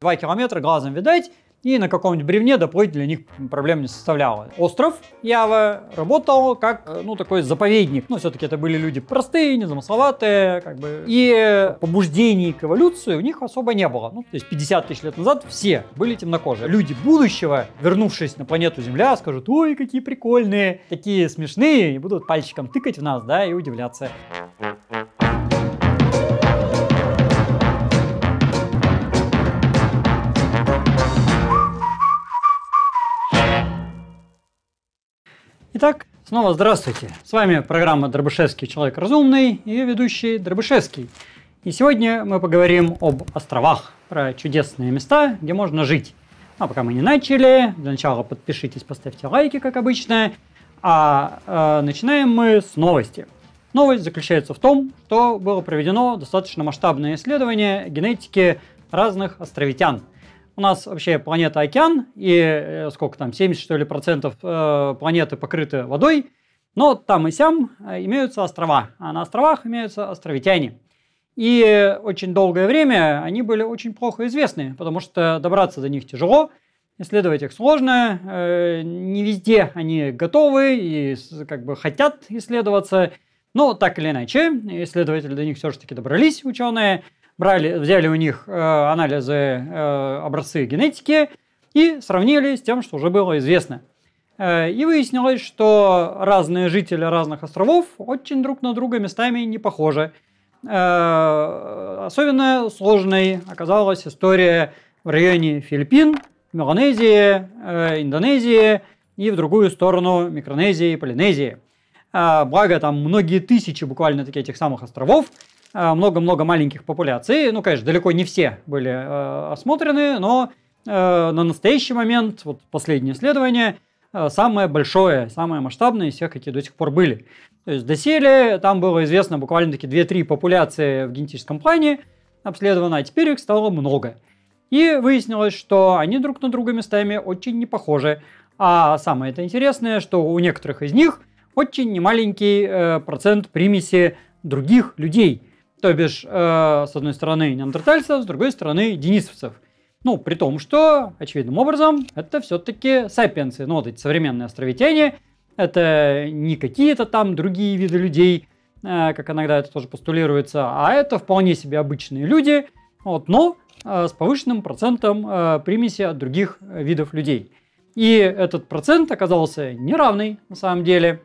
2 километра глазом видать, и на каком-нибудь бревне доплыть для них проблем не составляло. Остров Ява работал как, э, ну, такой заповедник. Но ну, все-таки это были люди простые, незамысловатые, как бы. И побуждений к эволюции у них особо не было. Ну, то есть 50 тысяч лет назад все были темнокожие. Люди будущего, вернувшись на планету Земля, скажут, ой, какие прикольные, такие смешные, и будут пальчиком тыкать в нас, да, и удивляться. Итак, снова здравствуйте. С вами программа «Дробышевский. Человек разумный» и ее ведущий Дробышевский. И сегодня мы поговорим об островах, про чудесные места, где можно жить. А пока мы не начали, для начала подпишитесь, поставьте лайки, как обычно. А э, начинаем мы с новости. Новость заключается в том, что было проведено достаточно масштабное исследование генетики разных островитян – у нас вообще планета океан, и э, сколько там, 70 что ли процентов э, планеты покрыты водой, но там и сям э, имеются острова, а на островах имеются островитяне. И очень долгое время они были очень плохо известны, потому что добраться до них тяжело, исследовать их сложно, не везде они готовы и как бы хотят исследоваться, но так или иначе, исследователи до них все-таки добрались, ученые – брали, взяли у них э, анализы, э, образцы генетики и сравнили с тем, что уже было известно. Э, и выяснилось, что разные жители разных островов очень друг на друга местами не похожи. Э, особенно сложной оказалась история в районе Филиппин, Меланезии, э, Индонезии и в другую сторону Микронезии и Полинезии. Э, благо там многие тысячи буквально таких этих самых островов – а, много-много маленьких популяций. Ну, конечно, далеко не все были э, осмотрены, но э, на настоящий момент, вот последнее исследование, э, самое большое, самое масштабное из всех, какие до сих пор были. То есть доселе там было известно буквально-таки 2-3 популяции в генетическом плане обследовано, а теперь их стало много. И выяснилось, что они друг на друга местами очень не похожи. А самое это интересное, что у некоторых из них очень немаленький э, процент примеси других людей – то бишь, э, с одной стороны неандертальцев, с другой стороны денисовцев. Ну, при том, что, очевидным образом, это все-таки сапиенсы. Ну, вот эти современные островитяне, это не какие-то там другие виды людей, э, как иногда это тоже постулируется, а это вполне себе обычные люди, вот, но э, с повышенным процентом э, примеси от других видов людей. И этот процент оказался неравный на самом деле.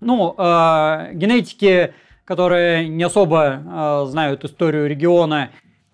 Ну, э, генетики которые не особо а, знают историю региона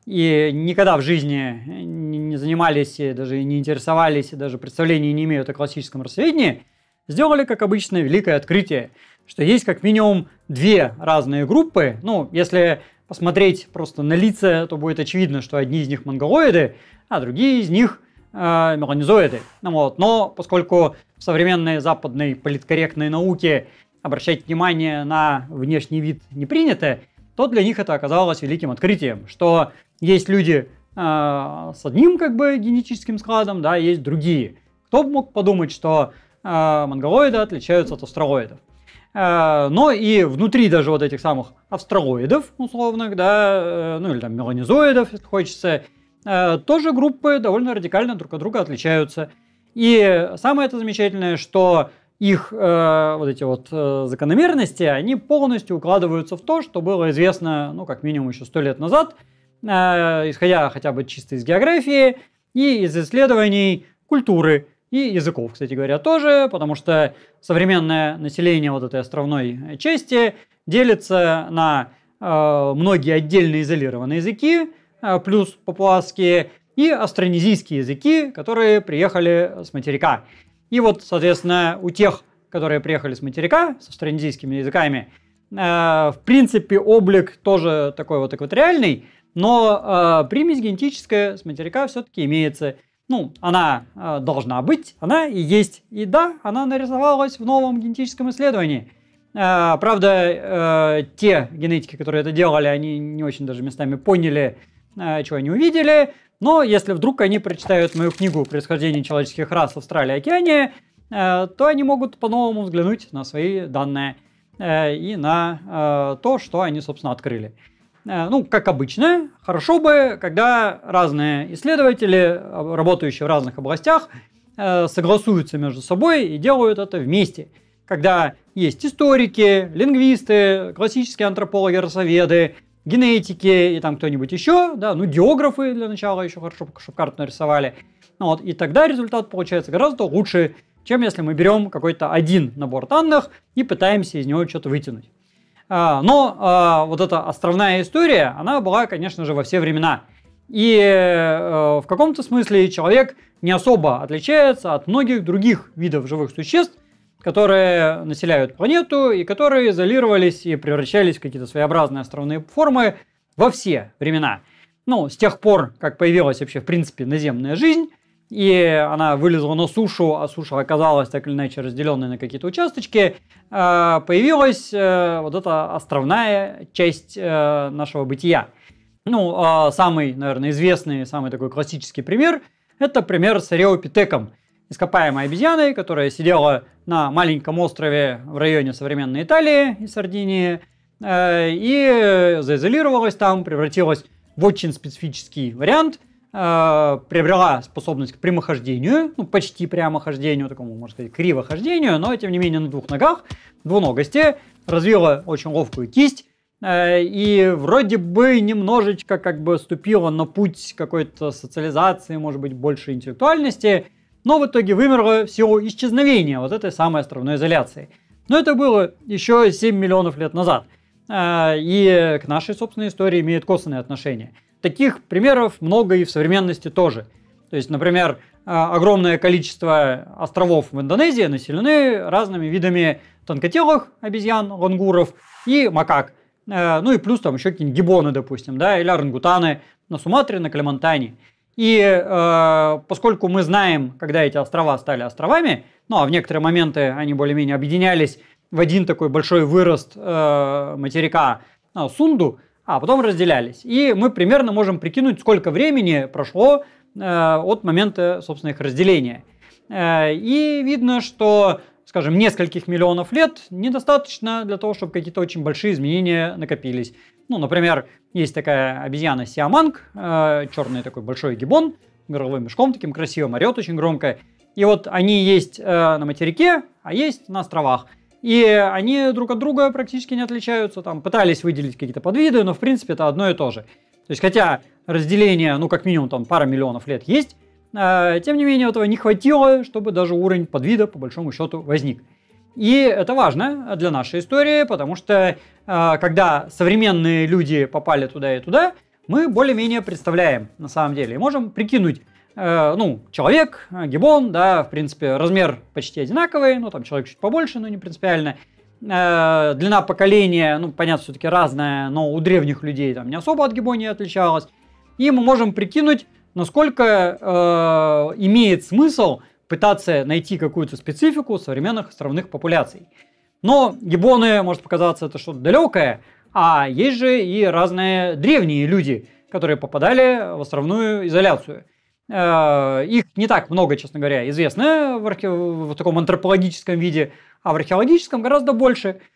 и никогда в жизни не занимались, даже не интересовались, даже представления не имеют о классическом расследовании, сделали, как обычно, великое открытие, что есть как минимум две разные группы. Ну, если посмотреть просто на лица, то будет очевидно, что одни из них монголоиды, а другие из них э, а, меланизоиды. Ну, вот. Но поскольку в современной западной политкорректной науке обращать внимание на внешний вид не принято, то для них это оказалось великим открытием, что есть люди э, с одним как бы генетическим складом, да, есть другие. Кто бы мог подумать, что э, монголоиды отличаются от австралоидов? Э, а, но и внутри даже вот этих самых австралоидов условных, да, э, ну или там меланизоидов, если хочется, э, тоже группы довольно радикально друг от друга отличаются. И самое это замечательное, что их э, вот эти вот э, закономерности, они полностью укладываются в то, что было известно, ну, как минимум еще сто лет назад, э, исходя хотя бы чисто из географии и из исследований культуры и языков, кстати говоря, тоже, потому что современное население вот этой островной части делится на э, многие отдельные изолированные языки, э, плюс папуасские, и астронезийские языки, которые приехали с материка. И вот, соответственно, у тех, которые приехали с материка, со староиндийскими языками, э, в принципе, облик тоже такой вот экваториальный, но э, примесь генетическая с материка все-таки имеется. Ну, она э, должна быть, она и есть. И да, она нарисовалась в новом генетическом исследовании. Э, правда, э, те генетики, которые это делали, они не очень даже местами поняли, э, чего они увидели. Но если вдруг они прочитают мою книгу «Происхождение человеческих рас в Австралии и океане», э, то они могут по-новому взглянуть на свои данные э, и на э, то, что они, собственно, открыли. Ну, как обычно, хорошо бы, когда разные исследователи, работающие в разных областях, согласуются между собой и делают это вместе. Когда есть историки, лингвисты, классические антропологи, росоведы, генетики и там кто-нибудь еще, да, ну географы для начала еще хорошо, чтобы карту нарисовали. Ну, вот, и тогда результат получается гораздо лучше, чем если мы берем какой-то один набор данных и пытаемся из него что-то вытянуть. А, но а, вот эта островная история, она была, конечно же, во все времена. И э, в каком-то смысле человек не особо отличается от многих других видов живых существ, которые населяют планету и которые изолировались и превращались в какие-то своеобразные островные формы во все времена. Ну, с тех пор, как появилась вообще, в принципе, наземная жизнь, и она вылезла на сушу, а суша оказалась так или иначе разделенной на какие-то участочки, а, появилась э, вот эта островная часть э, нашего бытия. Ну, а самый, наверное, известный, самый такой классический пример – это пример с ареопитеком – ископаемой обезьяной, которая сидела на маленьком острове в районе современной Италии и Сардинии, э, и заизолировалась там, превратилась в очень специфический вариант, э, приобрела способность к прямохождению, ну, почти прямохождению, такому, можно сказать, кривохождению, но, тем не менее, на двух ногах, двуногости, развила очень ловкую кисть, э, и вроде бы немножечко как бы ступила на путь какой-то социализации, может быть, больше интеллектуальности – но в итоге вымерло в силу исчезновения вот этой самой островной изоляции. Но это было еще 7 миллионов лет назад. А, и к нашей собственной истории имеет косвенное отношение. Таких примеров много и в современности тоже. То есть, например, а, огромное количество островов в Индонезии населены разными видами тонкотелых обезьян, лангуров и макак. А, ну и плюс там еще какие-нибудь гибоны, допустим, да, или орангутаны на Суматре, на Калимантане. И э, поскольку мы знаем, когда эти острова стали островами, ну а в некоторые моменты они более-менее объединялись в один такой большой вырост э, материка э, Сунду, а потом разделялись. И мы примерно можем прикинуть, сколько времени прошло э, от момента, собственно, их разделения. Э, и видно, что скажем, нескольких миллионов лет недостаточно для того, чтобы какие-то очень большие изменения накопились. Ну, например, есть такая обезьяна Сиаманг, э, черный такой большой гибон, горловым мешком таким красивым, орет очень громко. И вот они есть э, на материке, а есть на островах. И они друг от друга практически не отличаются. Там пытались выделить какие-то подвиды, но в принципе это одно и то же. То есть, хотя разделение, ну, как минимум, там пара миллионов лет есть, а, тем не менее, этого не хватило, чтобы даже уровень подвида, по большому счету, возник. И это важно для нашей истории, потому что а, когда современные люди попали туда и туда, мы более-менее представляем на самом деле и можем прикинуть, а, ну, человек, гибон, да, в принципе, размер почти одинаковый, ну, там человек чуть побольше, но не принципиально. Длина поколения, ну, понятно, все-таки разная, но у древних людей там не особо от гибонии отличалась. И мы можем прикинуть, насколько э, имеет смысл пытаться найти какую-то специфику современных островных популяций. Но гибоны может показаться это что-то далекое, а есть же и разные древние люди, которые попадали в островную изоляцию. Э, их не так много, честно говоря, известно в, архе... в таком антропологическом виде, а в археологическом гораздо больше –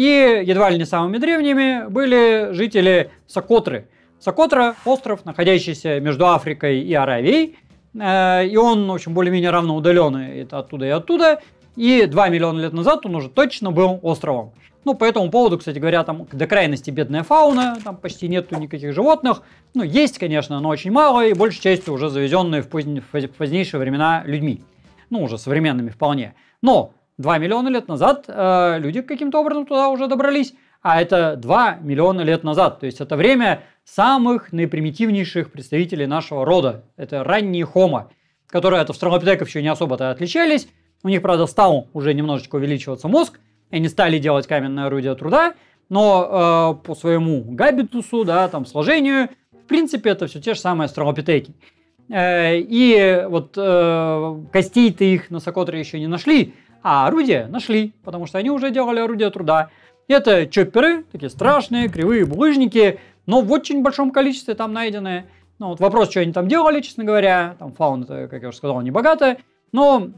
И едва ли не самыми древними были жители Сокотры. Сокотра – остров, находящийся между Африкой и Аравией. Э, и он, в общем, более-менее равно удаленный это оттуда и оттуда. И 2 миллиона лет назад он уже точно был островом. Ну, по этому поводу, кстати говоря, там до крайности бедная фауна, там почти нету никаких животных. Ну, есть, конечно, но очень мало, и большей частью уже завезенные в, позд... в позднейшие времена людьми. Ну, уже современными вполне. Но 2 миллиона лет назад э, люди каким-то образом туда уже добрались, а это 2 миллиона лет назад. То есть это время самых наипримитивнейших представителей нашего рода. Это ранние хомо, которые от австралопитеков еще не особо-то отличались. У них, правда, стал уже немножечко увеличиваться мозг, и они стали делать каменное орудие труда, но э, по своему габитусу, да, там, сложению, в принципе, это все те же самые австралопитеки. Э, и вот э, костей-то их на Сокотре еще не нашли, а орудия нашли, потому что они уже делали орудия труда. Это чопперы, такие страшные, кривые булыжники, но в очень большом количестве там найдены. Ну, вот вопрос, что они там делали, честно говоря. Там фауна, как я уже сказал, не богата. Но,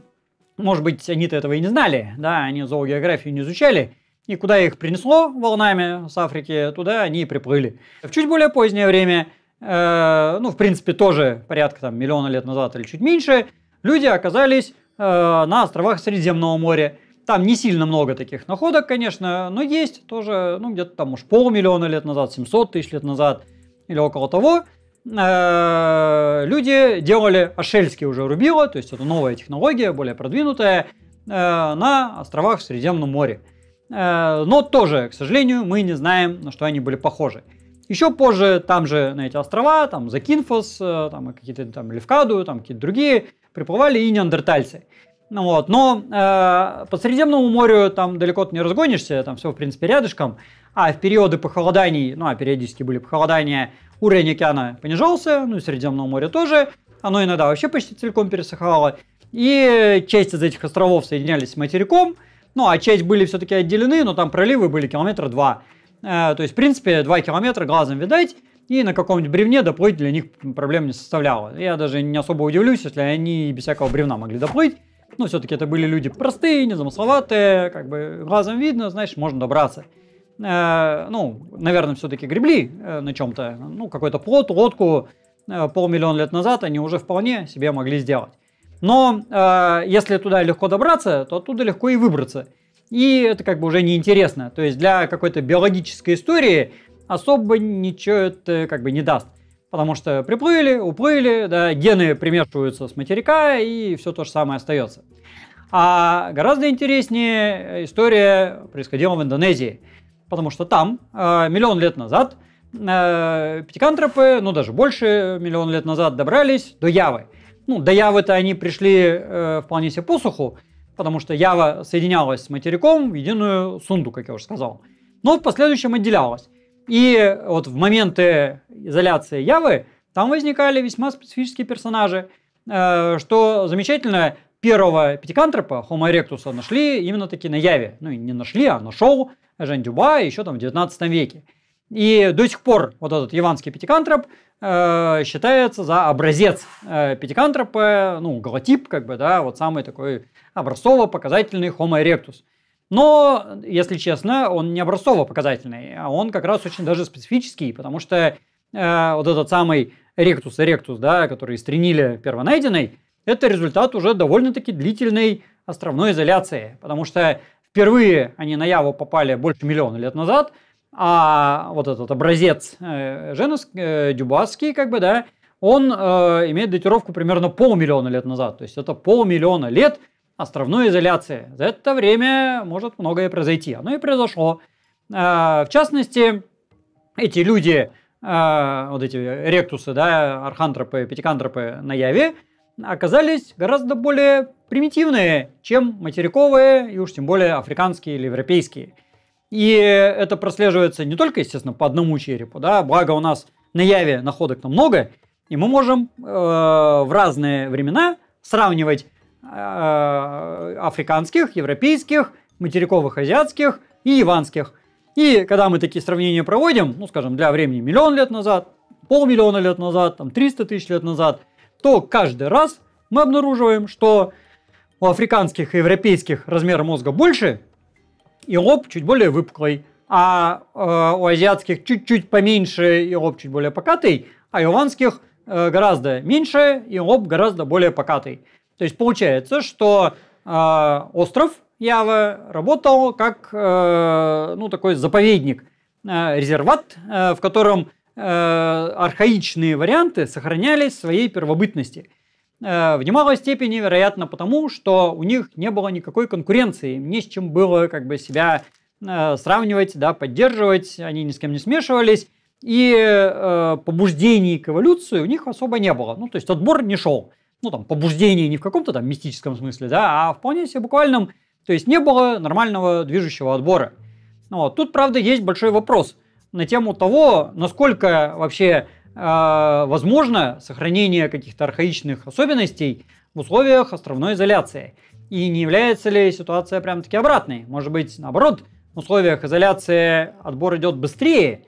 может быть, они-то этого и не знали. Да, они зоогеографию не изучали. И куда их принесло волнами с Африки, туда они и приплыли. В чуть более позднее время, э, ну, в принципе, тоже порядка там миллиона лет назад или чуть меньше, люди оказались Э, на островах Средиземного моря. Там не сильно много таких находок, конечно, но есть тоже, ну, где-то там уж полмиллиона лет назад, 700 тысяч лет назад или около того. Э, люди делали ашельские уже рубила, то есть это новая технология, более продвинутая, э, на островах в Средиземном море. Но тоже, к сожалению, мы не знаем, на что они были похожи. Еще позже там же на эти острова, там Закинфос, там какие-то там Левкаду, там какие-то другие приплывали и неандертальцы. Ну вот, но э, по Средиземному морю там далеко не разгонишься, там все, в принципе, рядышком. А в периоды похолоданий, ну а периодически были похолодания, уровень океана понижался, ну и Средиземного моря тоже. Оно иногда вообще почти целиком пересыхало. И часть из этих островов соединялись с материком, ну а часть были все-таки отделены, но там проливы были километра два. Э, то есть, в принципе, два километра глазом видать и на каком-нибудь бревне доплыть для них проблем не составляло. Я даже не особо удивлюсь, если они без всякого бревна могли доплыть. Но ну, все-таки это были люди простые, незамысловатые, как бы глазом видно, знаешь, можно добраться. Э, ну, наверное, все-таки гребли э, на чем-то. Ну, какой-то плот, лодку э, полмиллиона лет назад они уже вполне себе могли сделать. Но э, если туда легко добраться, то оттуда легко и выбраться. И это как бы уже неинтересно. То есть для какой-то биологической истории особо ничего это как бы не даст. Потому что приплыли, уплыли, да, гены примешиваются с материка, и все то же самое остается. А гораздо интереснее история происходила в Индонезии. Потому что там э, миллион лет назад э, пятикантропы, ну даже больше миллион лет назад, добрались до Явы. Ну, до Явы-то они пришли э, вполне себе посуху, потому что Ява соединялась с материком в единую сунду, как я уже сказал. Но в последующем отделялась. И вот в моменты изоляции Явы там возникали весьма специфические персонажи, э, что замечательно, первого пятикантропа, Homo erectus, нашли именно таки на Яве. Ну, и не нашли, а нашел Жан Дюба еще там в 19 веке. И до сих пор вот этот яванский пятикантроп э, считается за образец э, пятикантропа, ну, голотип, как бы, да, вот самый такой образцово-показательный Homo erectus. Но, если честно, он не образцово-показательный, а он как раз очень даже специфический, потому что э, вот этот самый ректус ректус, да, который стренили первонайденный, это результат уже довольно-таки длительной островной изоляции, потому что впервые они на Яву попали больше миллиона лет назад, а вот этот образец э, Женос, э, Дюбасский, как бы, да, он э, имеет датировку примерно полмиллиона лет назад. То есть это полмиллиона лет островной изоляции. За это время может многое произойти. Оно и произошло. А, в частности, эти люди, а, вот эти ректусы, да, архантропы, пятикантропы на Яве, оказались гораздо более примитивные, чем материковые и уж тем более африканские или европейские. И это прослеживается не только, естественно, по одному черепу, да, благо у нас на Яве находок намного, и мы можем э, в разные времена сравнивать Э, африканских, европейских, материковых, азиатских и иванских. И когда мы такие сравнения проводим, ну, скажем, для времени миллион лет назад, полмиллиона лет назад, там, 300 тысяч лет назад, то каждый раз мы обнаруживаем, что у африканских и европейских размер мозга больше, и лоб чуть более выпуклый, а э, у азиатских чуть-чуть поменьше и лоб чуть более покатый, а у иванских э, гораздо меньше и лоб гораздо более покатый. То есть получается, что э, остров Ява работал как э, ну, такой заповедник, э, резерват, э, в котором э, архаичные варианты сохранялись в своей первобытности. Э, в немалой степени, вероятно, потому что у них не было никакой конкуренции, ни с чем было как бы себя э, сравнивать, да, поддерживать, они ни с кем не смешивались, и э, побуждений к эволюции у них особо не было. Ну, то есть отбор не шел ну, там, побуждение не в каком-то там мистическом смысле, да, а вполне себе буквальном. То есть не было нормального движущего отбора. Ну, вот. Тут, правда, есть большой вопрос на тему того, насколько вообще э, возможно сохранение каких-то архаичных особенностей в условиях островной изоляции. И не является ли ситуация прям-таки обратной? Может быть, наоборот, в условиях изоляции отбор идет быстрее?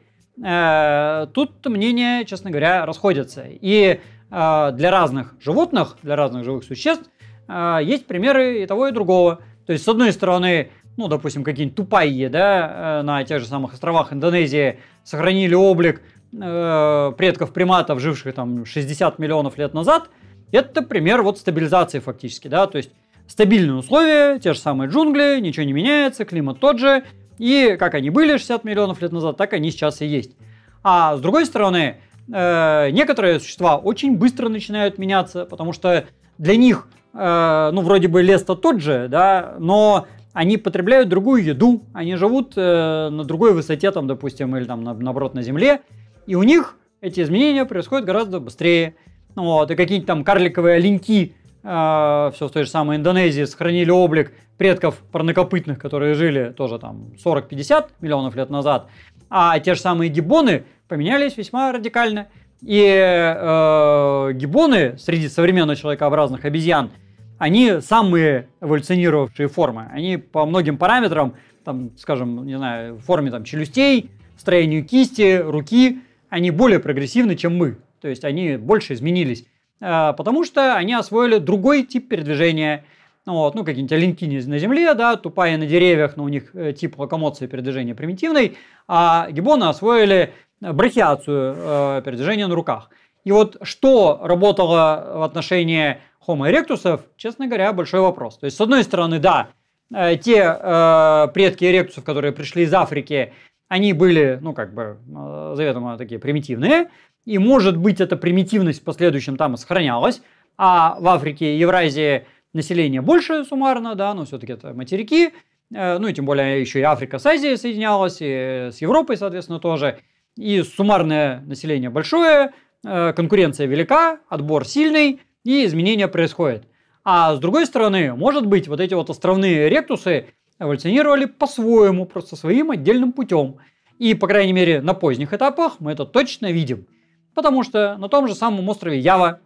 Э, тут мнения, честно говоря, расходятся. И а, для разных животных, для разных живых существ а, есть примеры и того, и другого. То есть, с одной стороны, ну, допустим, какие-нибудь тупайи, да, э, на тех же самых островах Индонезии сохранили облик э, предков приматов, живших там 60 миллионов лет назад, это пример вот стабилизации фактически, да, то есть стабильные условия, те же самые джунгли, ничего не меняется, климат тот же, и как они были 60 миллионов лет назад, так они сейчас и есть. А с другой стороны, Э, некоторые существа очень быстро начинают меняться, потому что для них, э, ну, вроде бы лес-то тот же, да, но они потребляют другую еду, они живут э, на другой высоте, там, допустим, или там, на, наоборот, на земле, и у них эти изменения происходят гораздо быстрее. Вот, и какие-нибудь там карликовые оленьки, э, все в той же самой Индонезии, сохранили облик предков парнокопытных, которые жили тоже там 40-50 миллионов лет назад, а те же самые гибоны поменялись весьма радикально. И э, гибоны среди современных человекообразных обезьян, они самые эволюционировавшие формы. Они по многим параметрам, там, скажем, не знаю, форме там, челюстей, строению кисти, руки, они более прогрессивны, чем мы. То есть они больше изменились, э, потому что они освоили другой тип передвижения. Ну вот, ну, какие-нибудь оленьки на земле, да, тупая на деревьях, но у них э, тип локомоции передвижения примитивный, а гибоны освоили брахиацию, э, передвижение на руках. И вот что работало в отношении Homo erectus, честно говоря, большой вопрос. То есть, с одной стороны, да, э, те э, предки эректусов, которые пришли из Африки, они были, ну, как бы, э, заведомо такие примитивные, и, может быть, эта примитивность в последующем там и сохранялась, а в Африке и Евразии население больше суммарно, да, но все-таки это материки, ну, и тем более еще и Африка с Азией соединялась, и с Европой, соответственно, тоже – и суммарное население большое, э, конкуренция велика, отбор сильный, и изменения происходят. А с другой стороны, может быть, вот эти вот островные ректусы эволюционировали по-своему, просто своим отдельным путем. И, по крайней мере, на поздних этапах мы это точно видим. Потому что на том же самом острове Ява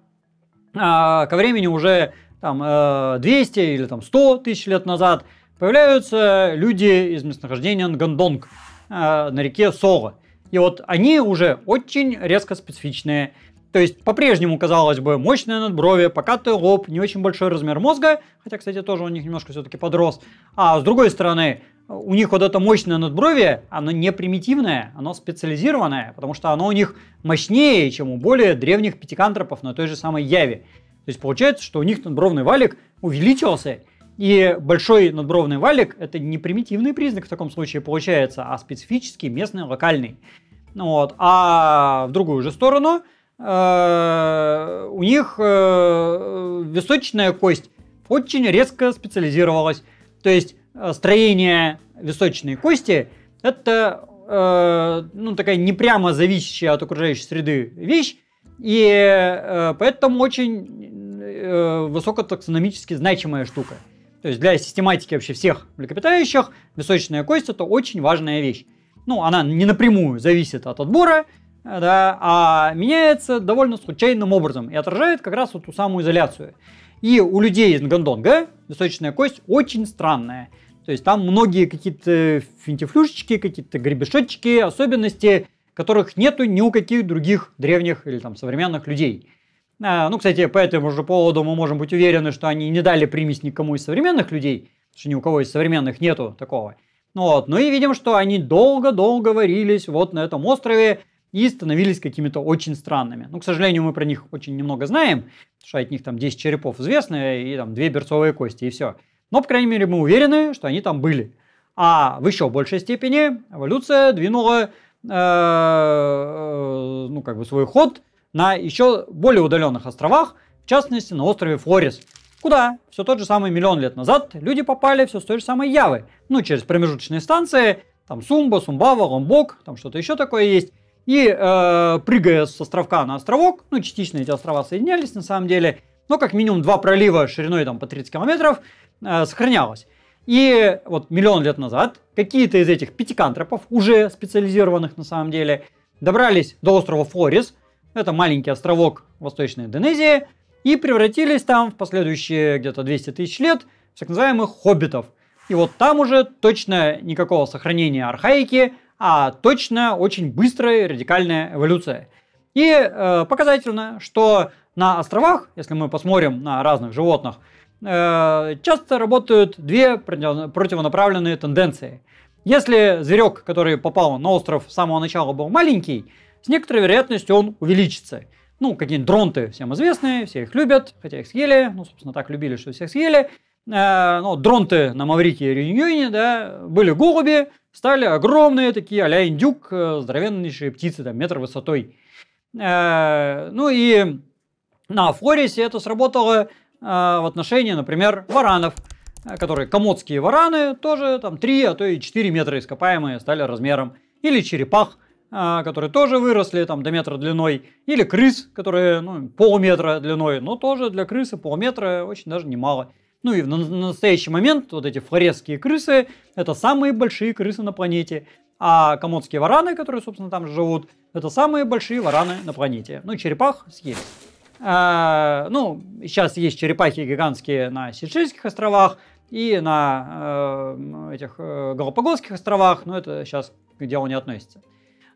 а, ко времени уже там, 200 э, или там, 100 тысяч лет назад появляются люди из местонахождения Нгандонг э, на реке Соло. И вот они уже очень резко специфичные. То есть, по-прежнему, казалось бы, мощное надбровие, покатый лоб, не очень большой размер мозга, хотя, кстати, тоже у них немножко все-таки подрос. А с другой стороны, у них вот это мощное надбровие, оно не примитивное, оно специализированное, потому что оно у них мощнее, чем у более древних пятикантропов на той же самой Яве. То есть получается, что у них надбровный валик увеличился, и большой надбровный валик – это не примитивный признак в таком случае получается, а специфический, местный, локальный. Вот. А в другую же сторону э, у них э, височная кость очень резко специализировалась. То есть э, строение височной кости – это ну, такая не прямо зависящая от окружающей среды вещь, и поэтому очень э, высокотаксономически значимая штука. То есть для систематики вообще всех млекопитающих височная кость – это очень важная вещь. Ну, она не напрямую зависит от отбора, э, да, а меняется довольно случайным образом и отражает как раз вот ту самую изоляцию. И у людей из Нгандонга височная кость очень странная. То есть там многие какие-то финтифлюшечки, какие-то гребешочки, особенности, которых нету ни у каких других древних или там современных людей. А, ну, кстати, по этому же поводу мы можем быть уверены, что они не дали примесь никому из современных людей, потому что ни у кого из современных нету такого. Ну вот. Ну и видим, что они долго-долго варились вот на этом острове и становились какими-то очень странными. Ну, к сожалению, мы про них очень немного знаем, потому что от них там 10 черепов известны и там 2 берцовые кости и все. Но, по крайней мере, мы уверены, что они там были. А в еще большей степени эволюция двинула э, э, ну, как бы свой ход – на еще более удаленных островах, в частности на острове Флорис, куда все тот же самый миллион лет назад люди попали все с той же самой Явы, ну через промежуточные станции, там Сумба, Сумбава, Ломбок, там что-то еще такое есть. И э, прыгая с островка на островок, ну частично эти острова соединялись на самом деле, но как минимум два пролива шириной там по 30 километров э, сохранялось. И вот миллион лет назад какие-то из этих пятикантропов, уже специализированных на самом деле, добрались до острова Флорис – это маленький островок Восточной Индонезии, и превратились там в последующие где-то 200 тысяч лет в так называемых хоббитов. И вот там уже точно никакого сохранения архаики, а точно очень быстрая радикальная эволюция. И э, показательно, что на островах, если мы посмотрим на разных животных, э, часто работают две противонаправленные тенденции. Если зверек, который попал на остров с самого начала, был маленький – с некоторой вероятностью он увеличится. Ну, какие-нибудь дронты всем известные, все их любят, хотя их съели, ну, собственно, так любили, что всех съели. Э, но дронты на Маврике и Реюньоне, да, были голуби, стали огромные такие, а-ля индюк, э, здоровеннейшие птицы, там, метр высотой. Э, ну, и на Флорисе это сработало в отношении, например, варанов, которые комодские вараны тоже там 3, а то и 4 метра ископаемые стали размером, или черепах – а, которые тоже выросли там до метра длиной, или крыс, которые ну, полметра длиной, но тоже для крысы полметра очень даже немало. Ну и на настоящий момент вот эти флоресские крысы – это самые большие крысы на планете. А комодские вараны, которые, собственно, там живут, это самые большие вараны на планете. Ну, черепах съели. А, ну, сейчас есть черепахи гигантские на Сейшельских островах и на э, этих э, Галапагосских островах, но это сейчас к делу не относится.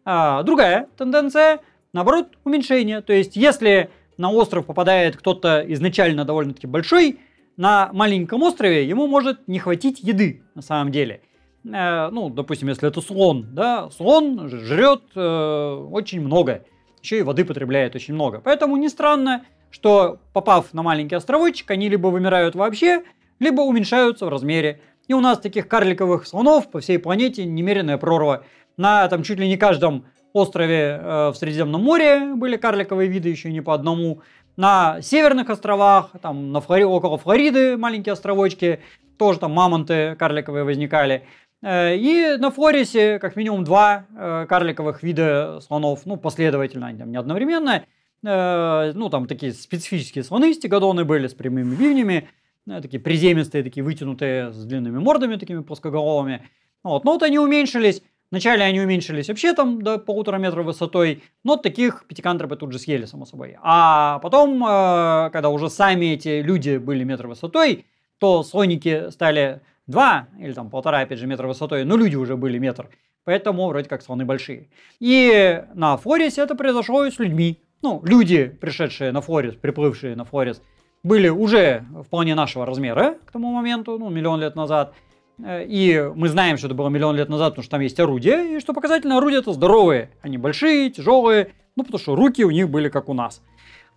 А, другая тенденция, наоборот, уменьшение. То есть, если на остров попадает кто-то изначально довольно-таки большой, на маленьком острове ему может не хватить еды на самом деле. Э, ну, допустим, если это слон, да, слон жрет э, очень много, еще и воды потребляет очень много. Поэтому не странно, что попав на маленький островочек, они либо вымирают вообще, либо уменьшаются в размере. И у нас таких карликовых слонов по всей планете немеренная прорва на там чуть ли не каждом острове э, в Средиземном море были карликовые виды, еще не по одному. На северных островах, там на Флори... около Флориды маленькие островочки, тоже там мамонты карликовые возникали. Э, и на Флорисе как минимум два э, карликовых вида слонов, ну, последовательно, они там не одновременно. Э, ну, там такие специфические слоны, стегодоны были с прямыми бивнями, э, такие приземистые, такие вытянутые, с длинными мордами, такими плоскоголовыми. Вот. Но вот они уменьшились Вначале они уменьшились вообще там до полутора метра высотой, но таких пятикантропы тут же съели, само собой. А потом, э, когда уже сами эти люди были метр высотой, то слоники стали два или там полтора, опять же, метра высотой, но люди уже были метр. Поэтому вроде как слоны большие. И на Флорис это произошло и с людьми. Ну, люди, пришедшие на Флорис, приплывшие на Флорис, были уже вполне нашего размера к тому моменту, ну, миллион лет назад – Э, и мы знаем, что это было миллион лет назад, потому что там есть орудия, и что показательно орудия это здоровые, они большие, тяжелые, ну потому что руки у них были как у нас.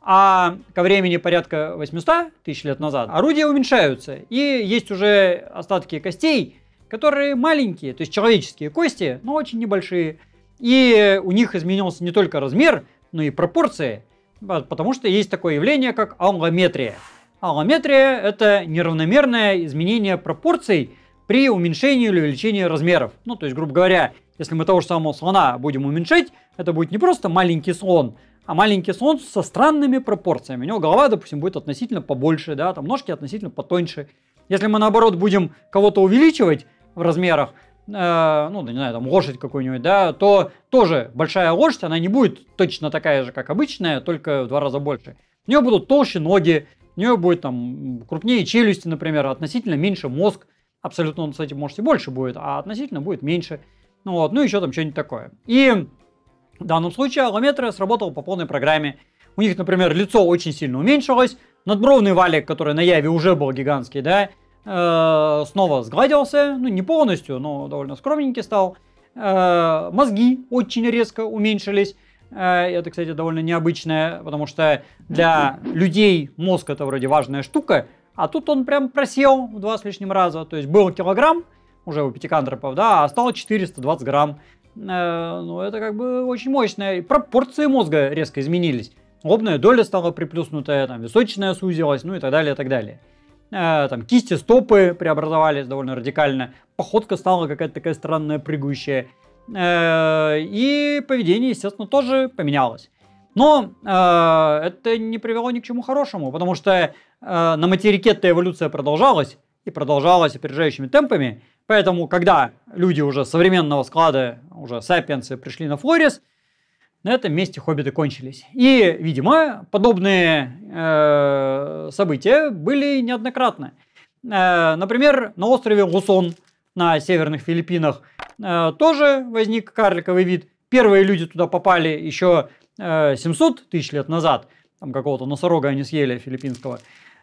А ко времени порядка 800 тысяч лет назад орудия уменьшаются, и есть уже остатки костей, которые маленькие, то есть человеческие кости, но очень небольшие. И у них изменился не только размер, но и пропорции, а, потому что есть такое явление, как аллометрия. Аллометрия – это неравномерное изменение пропорций – при уменьшении или увеличении размеров. Ну, то есть, грубо говоря, если мы того же самого слона будем уменьшать, это будет не просто маленький слон, а маленький слон со странными пропорциями. У него голова, допустим, будет относительно побольше, да, там ножки относительно потоньше. Если мы, наоборот, будем кого-то увеличивать в размерах, э, ну, да, не знаю, там, лошадь какую-нибудь, да, то тоже большая лошадь, она не будет точно такая же, как обычная, только в два раза больше. У нее будут толще ноги, у нее будет там крупнее челюсти, например, относительно меньше мозг, Абсолютно, кстати, может и больше будет, а относительно будет меньше. Ну вот, ну еще там что-нибудь такое. И в данном случае алометрия сработала по полной программе. У них, например, лицо очень сильно уменьшилось, надбровный валик, который на Яве уже был гигантский, да, э, снова сгладился, ну не полностью, но довольно скромненький стал. Э, мозги очень резко уменьшились. Э, это, кстати, довольно необычное, потому что для людей мозг это вроде важная штука, а тут он прям просел в два с лишним раза. То есть был килограмм уже у пятикантропов, да, а стало 420 грамм. Э, ну, это как бы очень мощно. И пропорции мозга резко изменились. Лобная доля стала приплюснутая, там, височная сузилась, ну и так далее, и так далее. Э, там, кисти, стопы преобразовались довольно радикально. Походка стала какая-то такая странная, прыгающая. Э, и поведение, естественно, тоже поменялось. Но э, это не привело ни к чему хорошему, потому что э, на материке эта эволюция продолжалась и продолжалась опережающими темпами. Поэтому, когда люди уже современного склада, уже сапиенсы, пришли на Флорис, на этом месте хоббиты кончились. И, видимо, подобные э, события были неоднократно. Э, например, на острове Лусон на северных Филиппинах э, тоже возник карликовый вид. Первые люди туда попали еще 700 э, тысяч лет назад. Там какого-то носорога они съели филиппинского.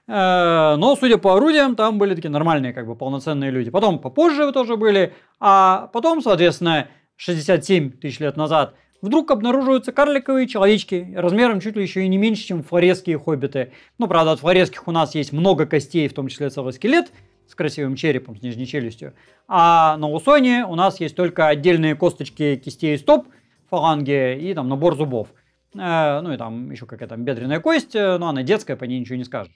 Э, но, судя по орудиям, там были такие нормальные, как бы полноценные люди. Потом попозже тоже были. А потом, соответственно, 67 тысяч лет назад вдруг обнаруживаются карликовые человечки размером чуть ли еще и не меньше, чем флоресские хоббиты. Ну, правда, от флоресских у нас есть много костей, в том числе целый скелет с красивым черепом, с нижней челюстью. А на Лусоне у нас есть только отдельные косточки кистей и стоп, фаланги и там набор зубов – Э, ну и там еще какая-то бедренная кость, э, но она детская, по ней ничего не скажешь.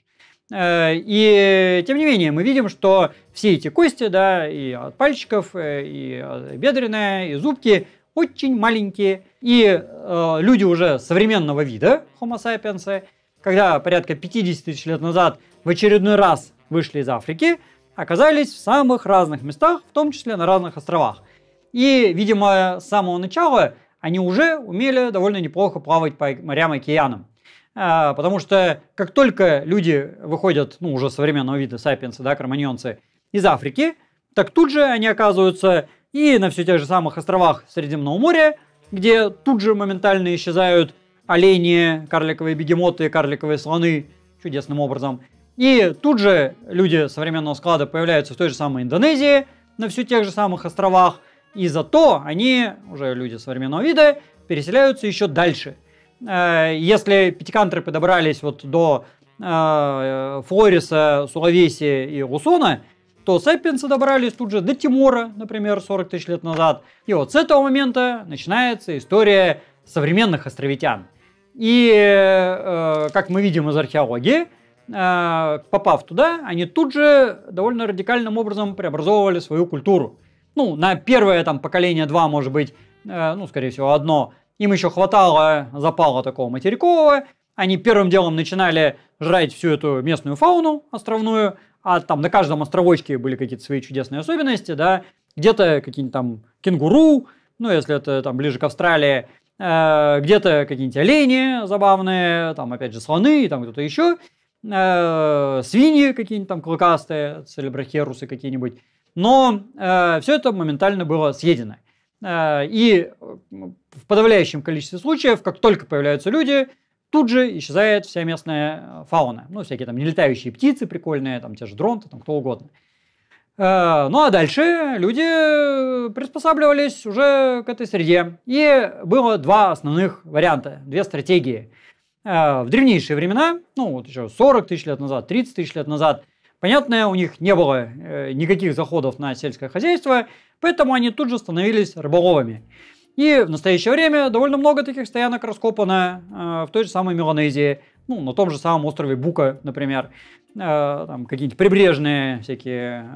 Э, и тем не менее мы видим, что все эти кости, да, и от пальчиков, и бедренная, и зубки очень маленькие. И э, люди уже современного вида, Homo sapiens, когда порядка 50 тысяч лет назад в очередной раз вышли из Африки, оказались в самых разных местах, в том числе на разных островах. И, видимо, с самого начала они уже умели довольно неплохо плавать по морям и океанам. А, потому что как только люди выходят, ну, уже современного вида сапиенсы, да, кроманьонцы, из Африки, так тут же они оказываются и на все тех же самых островах Средиземного моря, где тут же моментально исчезают олени, карликовые бегемоты, карликовые слоны чудесным образом. И тут же люди современного склада появляются в той же самой Индонезии, на все тех же самых островах, и зато они, уже люди современного вида, переселяются еще дальше. Э, если пятикантры подобрались вот до э, Флориса, Сулавеси и Русона, то сапиенсы добрались тут же до Тимора, например, 40 тысяч лет назад. И вот с этого момента начинается история современных островитян. И, э, как мы видим из археологии, попав туда, они тут же довольно радикальным образом преобразовывали свою культуру ну, на первое там поколение 2, может быть, э, ну, скорее всего, одно, им еще хватало запала такого материкового, они первым делом начинали жрать всю эту местную фауну островную, а там на каждом островочке были какие-то свои чудесные особенности, да, где-то какие-нибудь там кенгуру, ну, если это там ближе к Австралии, э, где-то какие-нибудь олени забавные, там, опять же, слоны и там кто-то еще, э, свиньи какие-нибудь там клыкастые, целебрахерусы какие-нибудь но э, все это моментально было съедено. Э, и э, в подавляющем количестве случаев, как только появляются люди, тут же исчезает вся местная э, фауна. Ну, всякие там нелетающие птицы прикольные, там те же дронты, там кто угодно. Э, ну а дальше люди приспосабливались уже к этой среде. И было два основных варианта, две стратегии. Э, в древнейшие времена, ну вот еще 40 тысяч лет назад, 30 тысяч лет назад – Понятно, у них не было э, никаких заходов на сельское хозяйство, поэтому они тут же становились рыболовами. И в настоящее время довольно много таких стоянок раскопано э, в той же самой Меланезии, ну, на том же самом острове Бука, например, э, там какие-нибудь прибрежные всякие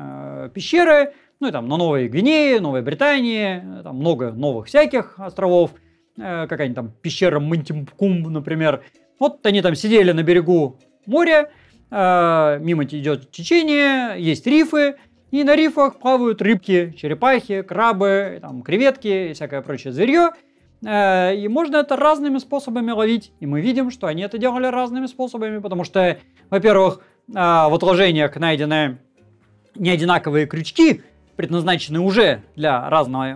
э, пещеры, ну и там на Новой Гвинее, Новой Британии, э, там много новых всяких островов, э, какая-нибудь там пещера Мантимкум, например. Вот они там сидели на берегу моря, а, мимо идет течение, есть рифы, и на рифах плавают рыбки, черепахи, крабы, там, креветки и всякое прочее зверье. А, и можно это разными способами ловить. И мы видим, что они это делали разными способами, потому что, во-первых, а, в отложениях найдены неодинаковые крючки, предназначенные уже для разного,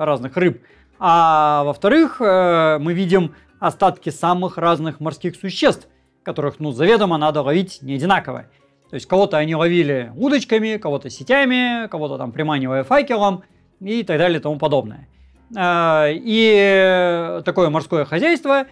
э, разных рыб. А во-вторых, э, мы видим остатки самых разных морских существ которых, ну, заведомо надо ловить не одинаково. То есть кого-то они ловили удочками, кого-то сетями, кого-то там приманивая факелом и так далее и тому подобное. А, и такое морское хозяйство,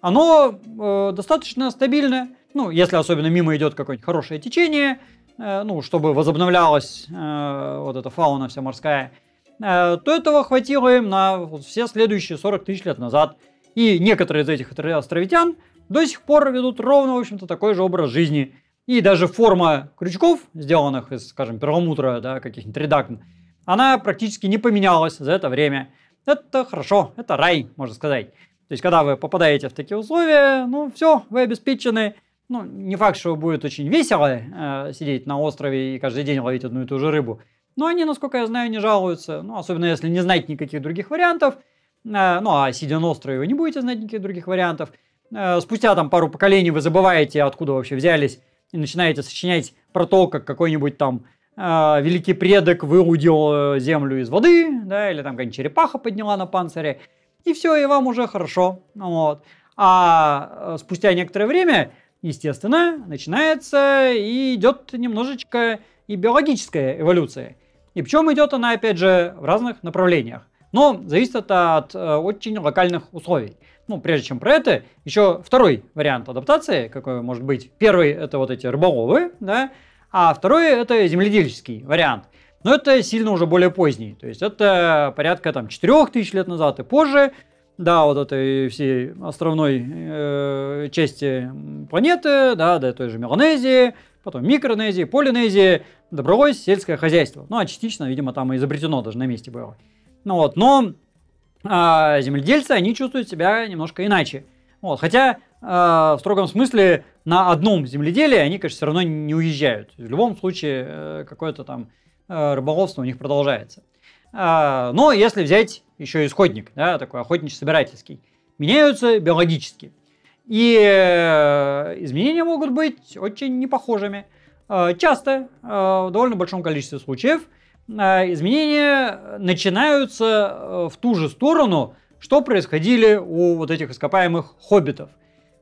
оно э, достаточно стабильное, ну, если особенно мимо идет какое-нибудь хорошее течение, э, ну, чтобы возобновлялась э, вот эта фауна вся морская, то этого хватило им на все следующие 40 тысяч лет назад. И некоторые из этих островитян – до сих пор ведут ровно, в общем-то, такой же образ жизни. И даже форма крючков, сделанных из, скажем, перламутра, да, каких-нибудь редактов, она практически не поменялась за это время. Это хорошо, это рай, можно сказать. То есть, когда вы попадаете в такие условия, ну, все, вы обеспечены. Ну, не факт, что будет очень весело э, сидеть на острове и каждый день ловить одну и ту же рыбу. Но они, насколько я знаю, не жалуются. Ну, особенно если не знать никаких других вариантов. Э, ну, а сидя на острове, вы не будете знать никаких других вариантов – Э, спустя там пару поколений вы забываете, откуда вообще взялись, и начинаете сочинять про то, как какой-нибудь там э, великий предок выудил э, землю из воды, да, или там какая-нибудь черепаха подняла на панцире, и все, и вам уже хорошо, вот. А э, спустя некоторое время, естественно, начинается и идет немножечко и биологическая эволюция. И причем идет она, опять же, в разных направлениях. Но зависит это от очень локальных условий ну, прежде чем про это, еще второй вариант адаптации, какой может быть. Первый – это вот эти рыболовы, да, а второй – это земледельческий вариант. Но это сильно уже более поздний, то есть это порядка там 4000 лет назад и позже. Да, вот этой всей островной э, части планеты, да, до той же Меланезии, потом Микронезии, Полинезии, добралось сельское хозяйство. Ну, а частично, видимо, там и изобретено даже на месте было. Ну вот, но а земледельцы, они чувствуют себя немножко иначе. Вот, хотя э, в строгом смысле на одном земледелии они, конечно, все равно не уезжают. В любом случае э, какое-то там э, рыболовство у них продолжается. Э, но если взять еще исходник, да, такой охотничий-собирательский, меняются биологически. И э, изменения могут быть очень непохожими. Э, часто, э, в довольно большом количестве случаев – а, изменения начинаются э, в ту же сторону, что происходили у вот этих ископаемых хоббитов.